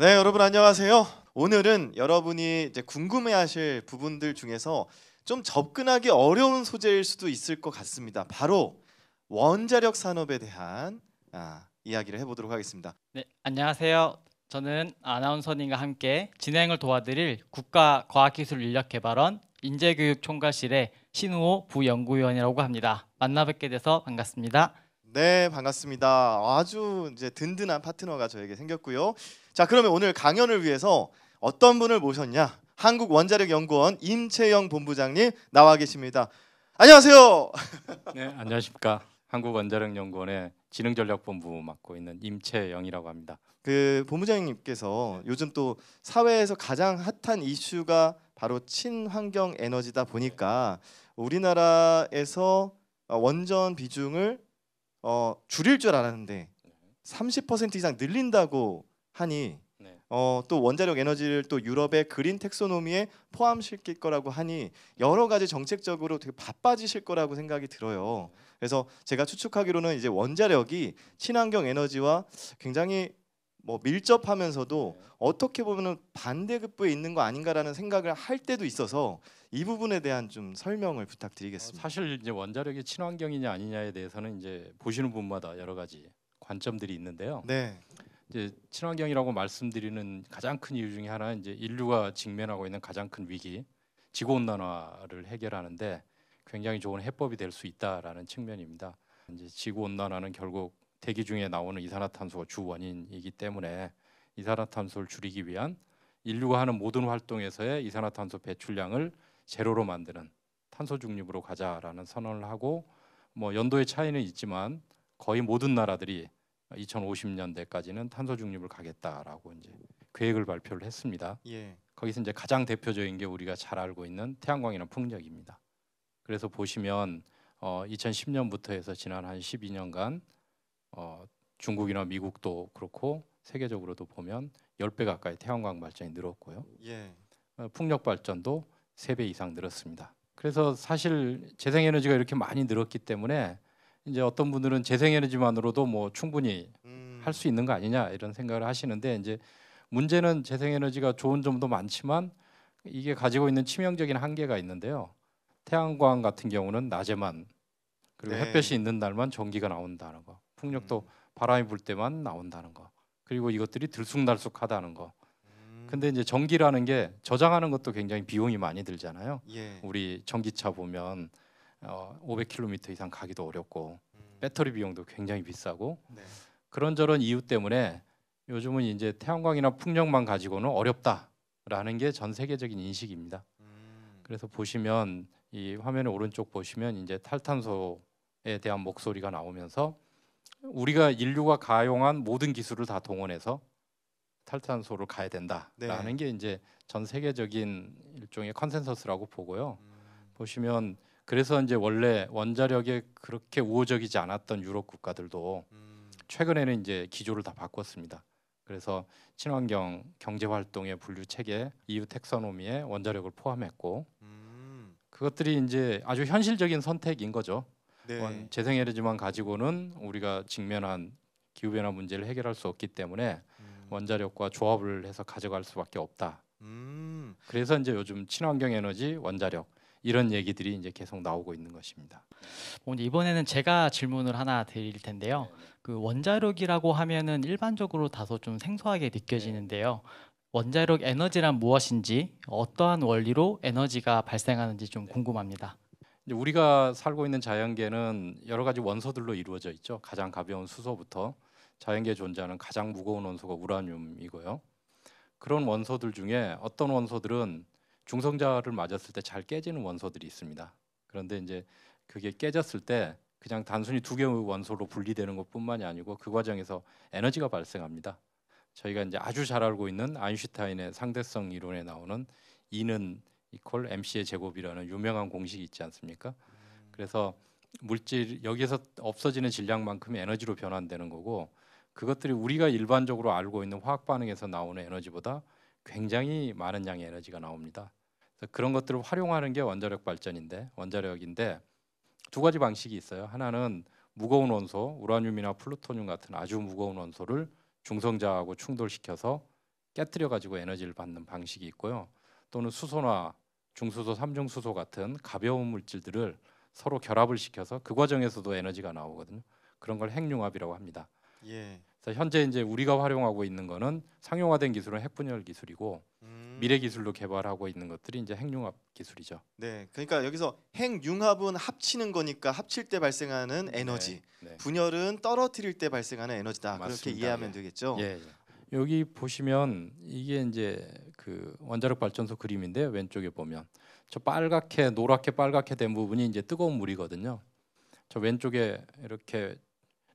네, 여러분 안녕하세요. 오늘은 여러분이 이제 궁금해하실 부분들 중에서 좀 접근하기 어려운 소재일 수도 있을 것 같습니다. 바로 원자력 산업에 대한 아, 이야기를 해보도록 하겠습니다. 네, 안녕하세요. 저는 아나운서님과 함께 진행을 도와드릴 국가과학기술인력개발원 인재교육총괄실의 신우호 부연구위원이라고 합니다. 만나뵙게 돼서 반갑습니다. 네, 반갑습니다. 아주 이제 든든한 파트너가 저에게 생겼고요. 자, 그러면 오늘 강연을 위해서 어떤 분을 모셨냐? 한국 원자력 연구원 임채영 본부장님 나와 계십니다. 안녕하세요. 네, 안녕하십니까? 한국 원자력 연구원의 지능 전략 본부 맡고 있는 임채영이라고 합니다. 그 본부장님께서 요즘 또 사회에서 가장 핫한 이슈가 바로 친환경 에너지다 보니까 우리나라에서 원전 비중을 어, 줄일 줄 알았는데 30% 이상 늘린다고 하니 네. 어, 또 원자력 에너지를 또 유럽의 그린 텍소노미에 포함시킬 거라고 하니 여러 가지 정책적으로 되게 바빠지실 거라고 생각이 들어요. 그래서 제가 추측하기로는 이제 원자력이 친환경 에너지와 굉장히 뭐 밀접하면서도 네. 어떻게 보면은 반대급부에 있는 거 아닌가라는 생각을 할 때도 있어서 이 부분에 대한 좀 설명을 부탁드리겠습니다. 어, 사실 이제 원자력이 친환경이냐 아니냐에 대해서는 이제 보시는 분마다 여러 가지 관점들이 있는데요. 네. 이제 친환경이라고 말씀드리는 가장 큰 이유 중에 하나는 이제 인류가 직면하고 있는 가장 큰 위기 지구 온난화를 해결하는데 굉장히 좋은 해법이 될 수 있다라는 측면입니다. 이제 지구 온난화는 결국 대기 중에 나오는 이산화탄소가 주 원인이기 때문에 이산화탄소를 줄이기 위한 인류가 하는 모든 활동에서의 이산화탄소 배출량을 제로로 만드는 탄소 중립으로 가자라는 선언을 하고 뭐 연도의 차이는 있지만 거의 모든 나라들이 2050년대까지는 탄소 중립을 가겠다라고 이제 계획을 발표를 했습니다. 예. 거기서 이제 가장 대표적인 게 우리가 잘 알고 있는 태양광이나 풍력입니다. 그래서 보시면 어, 2010년부터 해서 지난 한 12년간 어, 중국이나 미국도 그렇고 세계적으로도 보면 10배 가까이 태양광 발전이 늘었고요. 예. 어, 풍력 발전도 3배 이상 늘었습니다. 그래서 사실 재생에너지가 이렇게 많이 늘었기 때문에 이제 어떤 분들은 재생에너지만으로도 뭐 충분히 음. 할수 있는 거 아니냐 이런 생각을 하시는데 이제 문제는 재생에너지가 좋은 점도 많지만 이게 가지고 있는 치명적인 한계가 있는데요. 태양광 같은 경우는 낮에만 그리고 네. 햇볕이 있는 날만 전기가 나온다는 거. 풍력도 음. 바람이 불 때만 나온다는 거. 그리고 이것들이 들쑥날쑥하다는 거. 음. 근데 이제 전기라는 게 저장하는 것도 굉장히 비용이 많이 들잖아요. 예. 우리 전기차 보면 어, 500km 이상 가기도 어렵고 음. 배터리 비용도 굉장히 비싸고 네. 그런저런 이유 때문에 요즘은 이제 태양광이나 풍력만 가지고는 어렵다라는 게 전 세계적인 인식입니다. 음. 그래서 보시면 이화면 오른쪽 보시면 이제 탈탄소에 대한 목소리가 나오면서 우리가 인류가 가용한 모든 기술을 다 동원해서 탈탄소를 가야 된다라는 네. 게 이제 전 세계적인 일종의 컨센서스라고 보고요. 음. 보시면 그래서 이제 원래 원자력에 그렇게 우호적이지 않았던 유럽 국가들도 음. 최근에는 이제 기조를 다 바꿨습니다. 그래서 친환경 경제 활동의 분류 체계 EU 텍서노미에 원자력을 포함했고 음. 그것들이 이제 아주 현실적인 선택인 거죠. 네. 재생에너지만 가지고는 우리가 직면한 기후 변화 문제를 해결할 수 없기 때문에 음. 원자력과 조합을 해서 가져갈 수밖에 없다. 음. 그래서 이제 요즘 친환경 에너지, 원자력 이런 얘기들이 이제 계속 나오고 있는 것입니다. 뭐 이번에는 제가 질문을 하나 드릴 텐데요. 그 원자력이라고 하면은 일반적으로 다소 좀 생소하게 느껴지는데요. 네. 원자력 에너지란 무엇인지, 어떠한 원리로 에너지가 발생하는지 좀 네. 궁금합니다. 우리가 살고 있는 자연계는 여러 가지 원소들로 이루어져 있죠. 가장 가벼운 수소부터 자연계 존재하는 가장 무거운 원소가 우라늄이고요. 그런 원소들 중에 어떤 원소들은 중성자를 맞았을 때 잘 깨지는 원소들이 있습니다. 그런데 이제 그게 깨졌을 때 그냥 단순히 두 개의 원소로 분리되는 것뿐만이 아니고 그 과정에서 에너지가 발생합니다. 저희가 이제 아주 잘 알고 있는 아인슈타인의 상대성 이론에 나오는 E는 이퀄 mc의 제곱이라는 유명한 공식이 있지 않습니까? 그래서 물질 여기에서 없어지는 질량만큼 에너지로 변환되는 거고 그것들이 우리가 일반적으로 알고 있는 화학 반응에서 나오는 에너지보다 굉장히 많은 양의 에너지가 나옵니다. 그런 것들을 활용하는 게 원자력 발전인데 원자력인데 두 가지 방식이 있어요. 하나는 무거운 원소, 우라늄이나 플루토늄 같은 아주 무거운 원소를 중성자하고 충돌시켜서 깨뜨려 가지고 에너지를 받는 방식이 있고요. 또는 수소나 중수소, 삼중수소 같은 가벼운 물질들을 서로 결합을 시켜서 그 과정에서도 에너지가 나오거든요. 그런 걸 핵융합이라고 합니다. 예. 그래서 현재 이제 우리가 활용하고 있는 거는 상용화된 기술은 핵분열 기술이고 음. 미래 기술로 개발하고 있는 것들이 이제 핵융합 기술이죠. 네, 그러니까 여기서 핵융합은 합치는 거니까 합칠 때 발생하는 네, 에너지, 네, 네. 분열은 떨어뜨릴 때 발생하는 에너지다. 맞습니다. 그렇게 이해하면 예. 되겠죠. 예, 예. 여기 보시면 이게 이제 그 원자력 발전소 그림인데 왼쪽에 보면 저 빨갛게 노랗게 빨갛게 된 부분이 이제 뜨거운 물이거든요. 저 왼쪽에 이렇게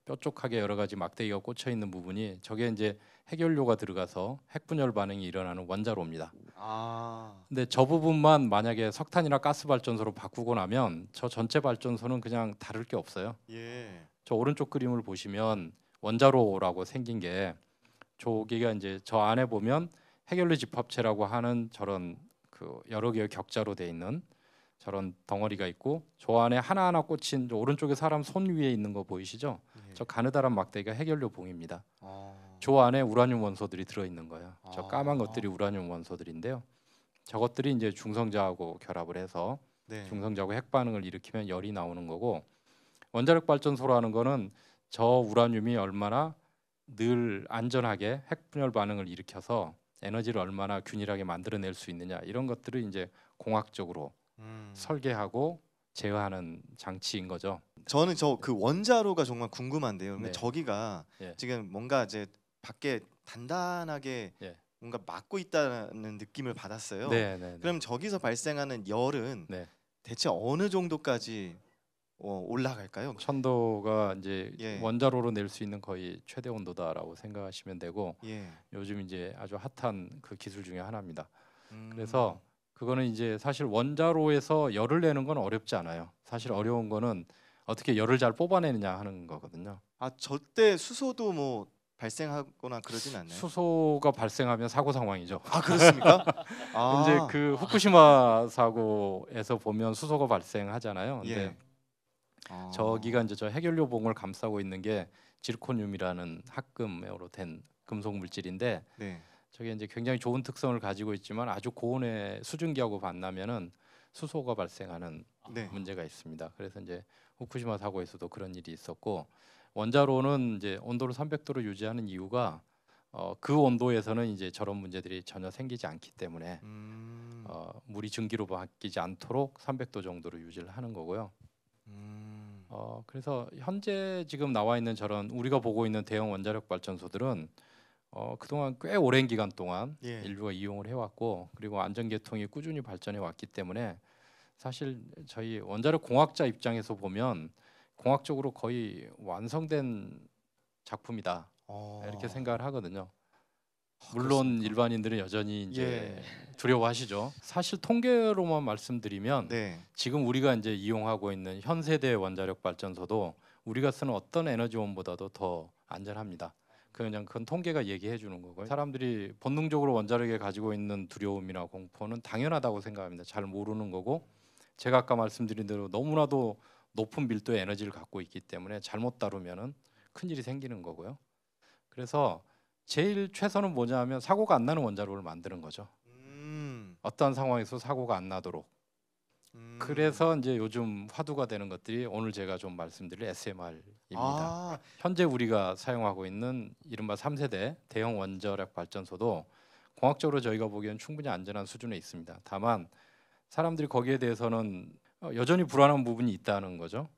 뾰족하게 여러 가지 막대기가 꽂혀 있는 부분이 저게 이제 핵연료가 들어가서 핵분열 반응이 일어나는 원자로입니다. 아. 근데 저 부분만 만약에 석탄이나 가스 발전소로 바꾸고 나면 저 전체 발전소는 그냥 다를 게 없어요. 예. 저 오른쪽 그림을 보시면 원자로라고 생긴 게 저기가 이제 저 안에 보면 핵연료 집합체라고 하는 저런 그 여러 개의 격자로 돼 있는 저런 덩어리가 있고 저 안에 하나하나 꽂힌 오른쪽에 사람 손 위에 있는 거 보이시죠? 예. 저 가느다란 막대기가 핵연료 봉입니다. 아. 저 안에 우라늄 원소들이 들어있는 거예요. 아. 저 까만 것들이 우라늄 원소들인데요. 저것들이 이제 중성자하고 결합을 해서 네. 중성자하고 핵 반응을 일으키면 열이 나오는 거고 원자력 발전소라는 거는 저 우라늄이 얼마나 늘 안전하게 핵 분열 반응을 일으켜서 에너지를 얼마나 균일하게 만들어낼 수 있느냐 이런 것들을 이제 공학적으로 음. 설계하고 제어하는 장치인 거죠. 저는 저 그 원자로가 정말 궁금한데요. 네. 저기가 네. 지금 뭔가 이제 밖에 단단하게 예. 뭔가 막고 있다는 느낌을 받았어요. 네, 네, 네. 그럼 저기서 발생하는 열은 네. 대체 어느 정도까지 어, 올라갈까요? 천도가 이제 예. 원자로로 낼 수 있는 거의 최대 온도다라고 생각하시면 되고 예. 요즘 이제 아주 핫한 그 기술 중에 하나입니다. 음. 그래서 그거는 이제 사실 원자로에서 열을 내는 건 어렵지 않아요. 사실 어려운 거는 어떻게 열을 잘 뽑아내느냐 하는 거거든요. 아 절대 수소도 뭐 발생하거나 그러진 않나요? 수소가 발생하면 사고 상황이죠. 아 그렇습니까? 아. 이제 그 후쿠시마 사고에서 보면 수소가 발생하잖아요. 근데 예. 아. 저기가 이제 저 핵연료 봉을 감싸고 있는 게 질코늄이라는 합금으로 된 금속 물질인데 네. 저게 이제 굉장히 좋은 특성을 가지고 있지만 아주 고온의 수증기하고 만나면은 수소가 발생하는 네. 문제가 있습니다. 그래서 이제 후쿠시마 사고에서도 그런 일이 있었고 원자로는 이제 온도를 300도로 유지하는 이유가 어, 그 온도에서는 이제 저런 문제들이 전혀 생기지 않기 때문에 음. 어, 물이 증기로 바뀌지 않도록 300도 정도로 유지를 하는 거고요. 음. 어, 그래서 현재 지금 나와 있는 저런 우리가 보고 있는 대형 원자력 발전소들은 어, 그동안 꽤 오랜 기간 동안 예. 인류가 이용을 해왔고 그리고 안전계통이 꾸준히 발전해 왔기 때문에 사실 저희 원자력 공학자 입장에서 보면 공학적으로 거의 완성된 작품이다 어. 이렇게 생각을 하거든요. 아, 물론 그렇습니까? 일반인들은 여전히 이제 예. 두려워하시죠. 사실 통계로만 말씀드리면 네. 지금 우리가 이제 이용하고 있는 현세대 원자력 발전소도 우리가 쓰는 어떤 에너지원보다도 더 안전합니다. 그냥 그건 통계가 얘기해 주는 거고요. 사람들이 본능적으로 원자력에 가지고 있는 두려움이나 공포는 당연하다고 생각합니다. 잘 모르는 거고 제가 아까 말씀드린 대로 너무나도 높은 밀도의 에너지를 갖고 있기 때문에 잘못 다루면은 큰 일이 생기는 거고요. 그래서 제일 최선은 뭐냐하면 사고가 안 나는 원자로를 만드는 거죠. 음. 어떠 상황에서 사고가 안 나도록. 음. 그래서 이제 요즘 화두가 되는 것들이 오늘 제가 좀 말씀드릴 SMR입니다. 아. 현재 우리가 사용하고 있는 이른바 3세대 대형 원자력 발전소도 공학적으로 저희가 보기에는 충분히 안전한 수준에 있습니다. 다만 사람들이 거기에 대해서는 어, 여전히 불안한 부분이 있다는 거죠.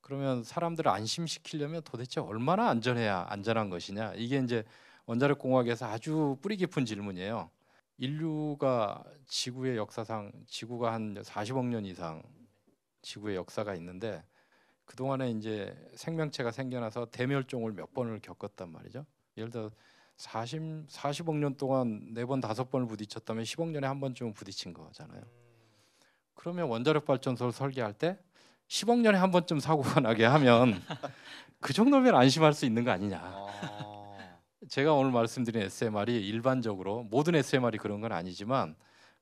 그러면 사람들을 안심시키려면 도대체 얼마나 안전해야 안전한 것이냐? 이게 이제 원자력 공학에서 아주 뿌리 깊은 질문이에요. 인류가 지구의 역사상 지구가 한 40억 년 이상 지구의 역사가 있는데 그 동안에 이제 생명체가 생겨나서 대멸종을 몇 번을 겪었단 말이죠. 예를 들어 40 40억 년 동안 네 번 다섯 번을 부딪혔다면 10억 년에 한 번쯤은 부딪힌 거잖아요. 그러면 원자력 발전소를 설계할 때 10억 년에 한 번쯤 사고가 나게 하면 그 정도면 안심할 수 있는 거 아니냐. 제가 오늘 말씀드린 SMR이 일반적으로 모든 SMR이 그런 건 아니지만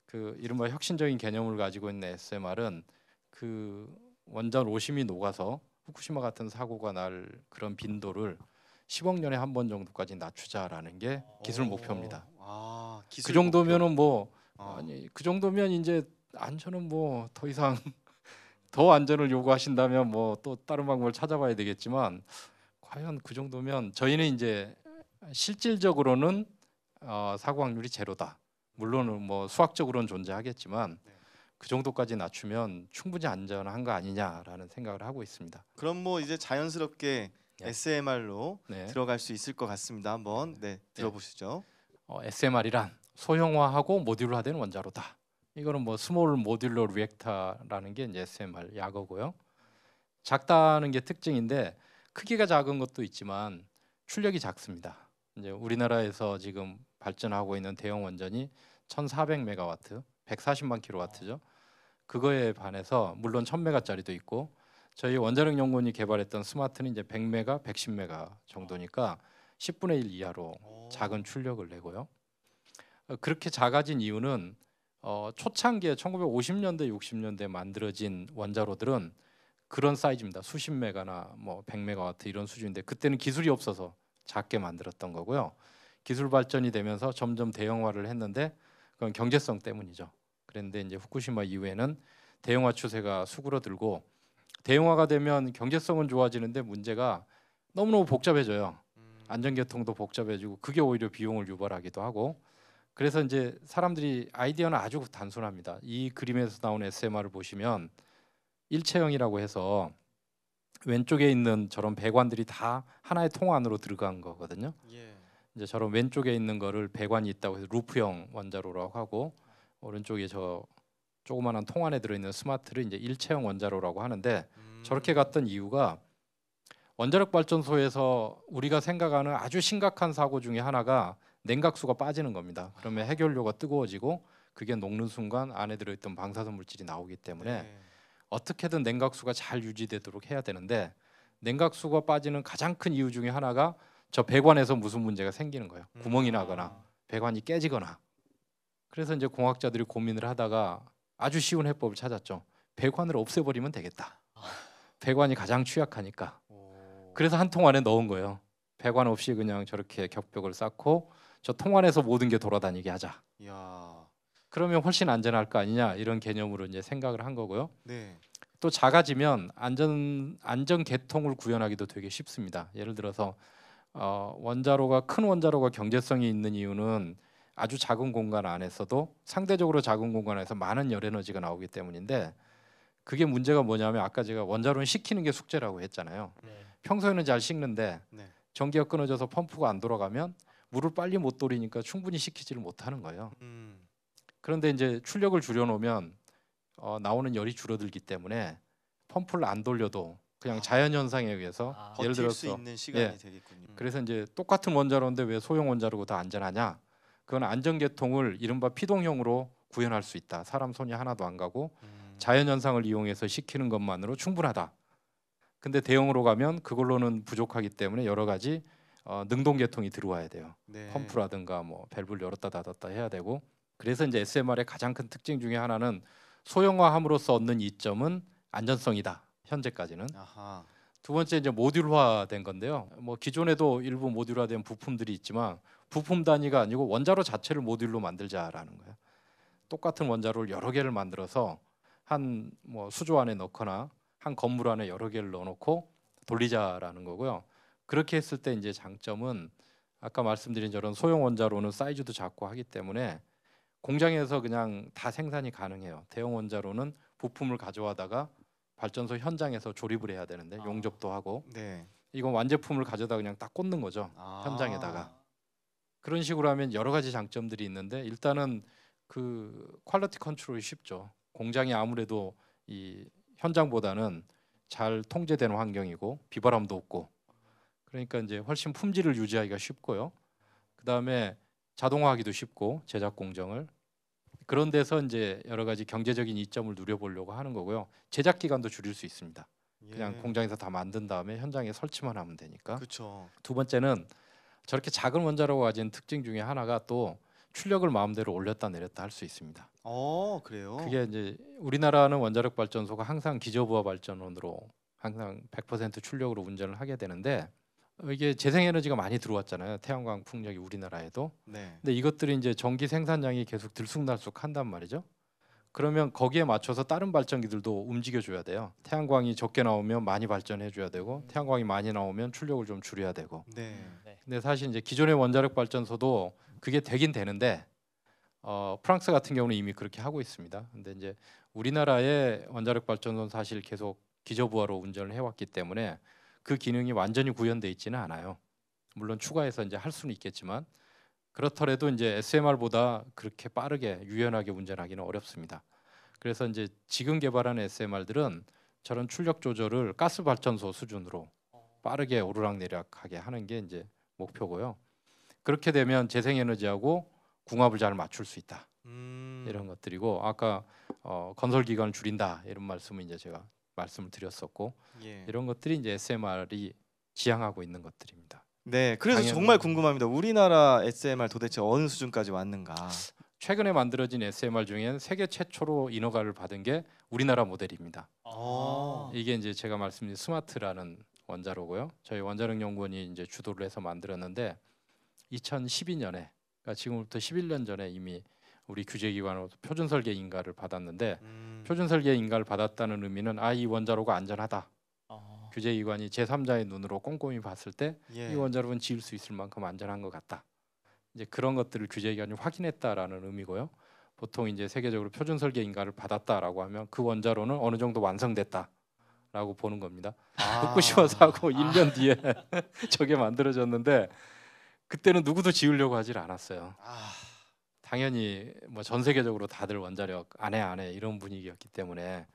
그 이른바 혁신적인 개념을 가지고 있는 SMR은 그 원전 오심이 녹아서 후쿠시마 같은 사고가 날 그런 빈도를 10억 년에 한 번 정도까지 낮추자라는 게 기술 목표입니다. 아, 기술 그 정도면은 목표. 뭐 어. 아니 그 정도면 이제 안전은 뭐 더 이상 더 안전을 요구하신다면 뭐 또 다른 방법을 찾아봐야 되겠지만 과연 그 정도면 저희는 이제 실질적으로는 어, 사고 확률이 제로다. 물론 뭐 수학적으로는 존재하겠지만 네. 그 정도까지 낮추면 충분히 안전한 거 아니냐라는 생각을 하고 있습니다. 그럼 뭐 이제 자연스럽게 네. SMR로 네. 들어갈 수 있을 것 같습니다. 한번 네, 네, 네. 들어보시죠. 어, SMR이란 소형화하고 모듈화된 원자로다. 이거는 뭐 스몰 모듈러 리액터라는 게 이제 SMR 약어고요. 작다는 게 특징인데 크기가 작은 것도 있지만 출력이 작습니다. 이제 우리나라에서 지금 발전하고 있는 대형 원전이 1,400메가와트, 140만 킬로와트죠. 그거에 반해서 물론 1,000메가짜리도 있고 저희 원자력 연구원이 개발했던 스마트는 이제 100메가, 110메가 정도니까 10분의 1 이하로 작은 출력을 내고요. 어, 그렇게 작아진 이유는 어, 초창기에 1950년대 60년대 만들어진 원자로들은 그런 사이즈입니다. 수십 메가나 뭐 100메가와트 이런 수준인데 그때는 기술이 없어서 작게 만들었던 거고요. 기술 발전이 되면서 점점 대형화를 했는데 그건 경제성 때문이죠. 그런데 이제 후쿠시마 이후에는 대형화 추세가 수그러들고 대형화가 되면 경제성은 좋아지는데 문제가 너무너무 복잡해져요. 음. 안전계통도 복잡해지고 그게 오히려 비용을 유발하기도 하고 그래서 이제 사람들이 아이디어는 아주 단순합니다. 이 그림에서 나온 SMR을 보시면 일체형이라고 해서 왼쪽에 있는 저런 배관들이 다 하나의 통 안으로 들어간 거거든요. 예. 이제 저런 왼쪽에 있는 거를 배관이 있다고 해서 루프형 원자로라고 하고 오른쪽에 저 조그마한 통 안에 들어있는 스마트를 이제 일체형 원자로라고 하는데 음. 저렇게 갔던 이유가 원자력 발전소에서 우리가 생각하는 아주 심각한 사고 중에 하나가 냉각수가 빠지는 겁니다. 그러면 해결료가 뜨거워지고 그게 녹는 순간 안에 들어있던 방사선 물질이 나오기 때문에 네. 어떻게든 냉각수가 잘 유지되도록 해야 되는데 냉각수가 빠지는 가장 큰 이유 중에 하나가 저 배관에서 무슨 문제가 생기는 거예요. 음. 구멍이 나거나 아. 배관이 깨지거나. 그래서 이제 공학자들이 고민을 하다가 아주 쉬운 해법을 찾았죠. 배관을 없애버리면 되겠다. 배관이 가장 취약하니까. 그래서 한 통 안에 넣은 거예요. 배관 없이 그냥 저렇게 격벽을 쌓고 저 통안에서 모든 게 돌아다니게 하자. 야 그러면 훨씬 안전할 거 아니냐 이런 개념으로 이제 생각을 한 거고요. 네. 또 작아지면 안전 안전 개통을 구현하기도 되게 쉽습니다. 예를 들어서 어, 원자로가 큰 원자로가 경제성이 있는 이유는 아주 작은 공간 안에서도 상대적으로 작은 공간에서 많은 열 에너지가 나오기 때문인데 그게 문제가 뭐냐면 아까 제가 원자로는 식히는 게 숙제라고 했잖아요. 네. 평소에는 잘 식는데 네. 전기가 끊어져서 펌프가 안 돌아가면 물을 빨리 못 돌리니까 충분히 식히지를 못하는 거예요. 음. 그런데 이제 출력을 줄여놓으면 어, 나오는 열이 줄어들기 때문에 펌프를 안 돌려도 그냥 아. 자연 현상에 의해서 아. 예를 들어서 예. 되겠군요. 음. 그래서 이제 똑같은 원자로인데 왜 소형 원자로고 더 안전하냐? 그건 안전 계통을 이른바 피동형으로 구현할 수 있다. 사람 손이 하나도 안 가고 음. 자연 현상을 이용해서 식히는 것만으로 충분하다. 근데 대형으로 가면 그걸로는 부족하기 때문에 여러 가지 어, 능동 계통이 들어와야 돼요. 네. 펌프라든가 뭐 밸브를 열었다 닫았다 해야 되고 그래서 이제 SMR의 가장 큰 특징 중에 하나는 소형화함으로써 얻는 이점은 안전성이다. 현재까지는. 아하. 두 번째 이제 모듈화된 건데요. 뭐 기존에도 일부 모듈화된 부품들이 있지만 부품 단위가 아니고 원자로 자체를 모듈로 만들자라는 거예요. 똑같은 원자로를 여러 개를 만들어서 한 뭐 수조 안에 넣거나 한 건물 안에 여러 개를 넣어놓고 돌리자라는 거고요. 그렇게 했을 때 이제 장점은 아까 말씀드린 저런 소형 원자로는 사이즈도 작고 하기 때문에 공장에서 그냥 다 생산이 가능해요. 대형 원자로는 부품을 가져와다가 발전소 현장에서 조립을 해야 되는데 아. 용접도 하고 네. 이건 완제품을 가져다 그냥 딱 꽂는 거죠 아. 현장에다가 그런 식으로 하면 여러 가지 장점들이 있는데 일단은 그 퀄리티 컨트롤이 쉽죠 공장이 아무래도 이 현장보다는 잘 통제되는 환경이고 비바람도 없고 그러니까 이제 훨씬 품질을 유지하기가 쉽고요. 그 다음에 자동화하기도 쉽고 제작 공정을 그런 데서 이제 여러 가지 경제적인 이점을 누려보려고 하는 거고요. 제작 기간도 줄일 수 있습니다. 그냥 예. 공장에서 다 만든 다음에 현장에 설치만 하면 되니까. 그쵸. 두 번째는 저렇게 작은 원자로가 가진 특징 중에 하나가 또 출력을 마음대로 올렸다 내렸다 할 수 있습니다. 어, 그래요. 그게 이제 우리나라는 원자력 발전소가 항상 기저부하 발전원으로 항상 100% 출력으로 운전을 하게 되는데 이게 재생에너지가 많이 들어왔잖아요. 태양광 풍력이 우리나라에도. 네. 근데 이것들이 이제 전기 생산량이 계속 들쑥날쑥 한단 말이죠. 그러면 거기에 맞춰서 다른 발전기들도 움직여줘야 돼요. 태양광이 적게 나오면 많이 발전해줘야 되고 음. 태양광이 많이 나오면 출력을 좀 줄여야 되고. 네. 네. 근데 사실 이제 기존의 원자력 발전소도 그게 되긴 되는데 어, 프랑스 같은 경우는 이미 그렇게 하고 있습니다. 근데 이제 우리나라의 원자력 발전소는 사실 계속 기저부하로 운전을 해왔기 때문에 그 기능이 완전히 구현돼 있지는 않아요. 물론 추가해서 이제 할 수는 있겠지만 그렇더라도 이제 SMR보다 그렇게 빠르게 유연하게 운전하기는 어렵습니다. 그래서 이제 지금 개발한 SMR들은 저런 출력 조절을 가스 발전소 수준으로 빠르게 오르락내리락하게 하는 게 이제 목표고요. 그렇게 되면 재생에너지하고 궁합을 잘 맞출 수 있다. 음. 이런 것들이고 아까 어, 건설 기간을 줄인다 이런 말씀은 이제 제가 말씀을 드렸었고 예. 이런 것들이 이제 SMR이 지향하고 있는 것들입니다. 네, 그래서 정말 궁금합니다. 우리나라 SMR 도대체 어느 수준까지 왔는가? 최근에 만들어진 SMR 중엔 세계 최초로 인허가를 받은 게 우리나라 모델입니다. 아. 이게 이제 제가 말씀드린 스마트라는 원자로고요. 저희 원자력 연구원이 이제 주도를 해서 만들었는데 2012년에 그러니까 지금부터 11년 전에 이미 우리 규제기관으로서 표준설계 인가를 받았는데 음. 표준설계 인가를 받았다는 의미는 아이 원자로가 안전하다. 어. 규제기관이 제3자의 눈으로 꼼꼼히 봤을 때이 예. 원자로는 지을 수 있을 만큼 안전한 것 같다. 이제 그런 것들을 규제기관이 확인했다라는 의미고요. 보통 이제 세계적으로 표준설계 인가를 받았다라고 하면 그 원자로는 어느 정도 완성됐다. 라고 보는 겁니다. 아. 후쿠시마 사고 아. 1년 뒤에 저게 만들어졌는데 그때는 누구도 지으려고 하질 않았어요. 아. 당연히 뭐 전 세계적으로 다들 원자력 안해 안해 이런 분위기였기 때문에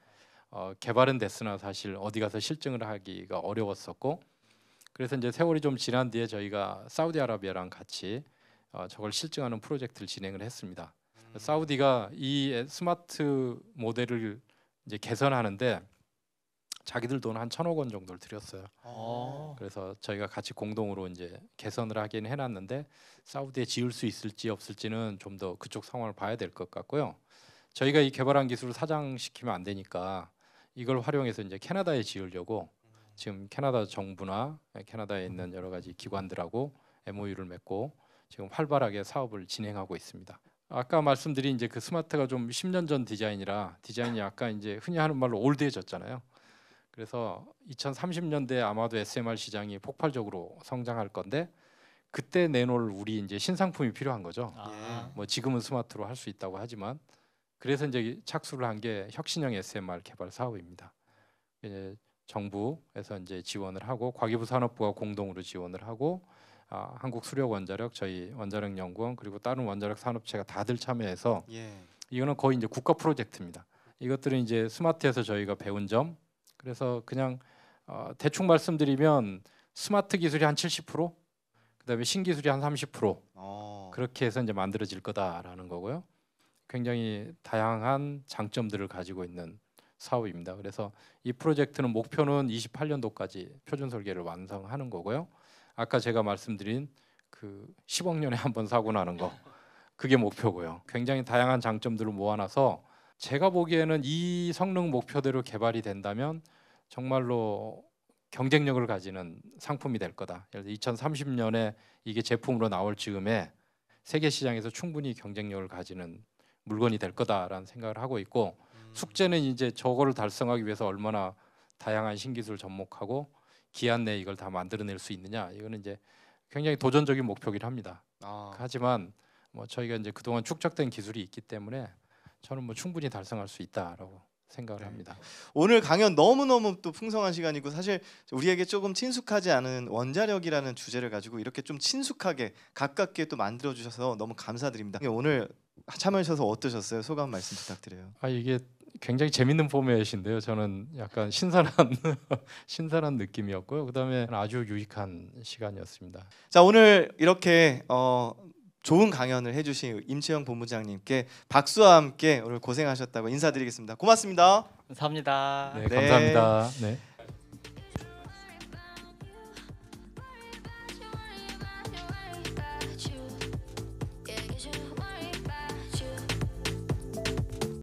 어, 개발은 됐으나 사실 어디 가서 실증을 하기가 어려웠었고 그래서 이제 세월이 좀 지난 뒤에 저희가 사우디아라비아랑 같이 어, 저걸 실증하는 프로젝트를 진행을 했습니다. 음. 사우디가 이 스마트 모델을 이제 개선하는데 자기들 돈 한 천억 원 정도를 들였어요. 아. 그래서 저희가 같이 공동으로 이제 개선을 하긴 해놨는데 사우디에 지을 수 있을지 없을지는 좀 더 그쪽 상황을 봐야 될 것 같고요. 저희가 이 개발한 기술을 사장시키면 안 되니까 이걸 활용해서 이제 캐나다에 지으려고 지금 캐나다 정부나 캐나다에 있는 여러 가지 기관들하고 MOU를 맺고 지금 활발하게 사업을 진행하고 있습니다. 아까 말씀드린 이제 그 스마트가 좀 10년 전 디자인이라 디자인이 아까 이제 흔히 하는 말로 올드해졌잖아요. 그래서 2030년대 아마도 SMR 시장이 폭발적으로 성장할 건데 그때 내놓을 우리 이제 신상품이 필요한 거죠. 아. 예. 뭐 지금은 스마트로 할 수 있다고 하지만 그래서 이제 착수를 한 게 혁신형 SMR 개발 사업입니다. 이제 정부에서 이제 지원을 하고 과기부 산업부와 공동으로 지원을 하고 아, 한국 수력 원자력 저희 원자력 연구원 그리고 다른 원자력 산업체가 다들 참여해서 예. 이거는 거의 이제 국가 프로젝트입니다. 이것들은 이제 스마트에서 저희가 배운 점 그래서 그냥 어, 대충 말씀드리면 스마트 기술이 한 70%, 그다음에 신기술이 한 30% 오. 아. 그렇게 해서 이제 만들어질 거다라는 거고요. 굉장히 다양한 장점들을 가지고 있는 사업입니다. 그래서 이 프로젝트는 목표는 28년도까지 표준 설계를 완성하는 거고요. 아까 제가 말씀드린 그 10억 년에 한 번 사고 나는 거 그게 목표고요. 굉장히 다양한 장점들을 모아놔서 제가 보기에는 이 성능 목표대로 개발이 된다면 정말로 경쟁력을 가지는 상품이 될 거다. 예를 들어 2030년에 이게 제품으로 나올 즈음에 세계 시장에서 충분히 경쟁력을 가지는 물건이 될 거다라는 생각을 하고 있고 음. 숙제는 이제 저거를 달성하기 위해서 얼마나 다양한 신기술 접목하고 기한 내에 이걸 다 만들어낼 수 있느냐 이거는 이제 굉장히 도전적인 목표긴 합니다. 아. 하지만 뭐 저희가 이제 그동안 축적된 기술이 있기 때문에 저는 뭐 충분히 달성할 수 있다라고 생각을 네. 합니다. 오늘 강연 너무너무 또 풍성한 시간이고 사실 우리에게 조금 친숙하지 않은 원자력이라는 주제를 가지고 이렇게 좀 친숙하게 가깝게 또 만들어 주셔서 너무 감사드립니다. 예, 오늘 참여하셔서 어떠셨어요? 소감 말씀 부탁드려요. 아 이게 굉장히 재밌는 포맷인데요. 저는 약간 신선한 신선한 느낌이었고요. 그다음에 아주 유익한 시간이었습니다. 자 오늘 이렇게 어, 좋은 강연을 해주신 임채영 본부장님께 박수와 함께 오늘 고생하셨다고 인사드리겠습니다. 고맙습니다. 감사합니다. 네, 감사합니다. 네.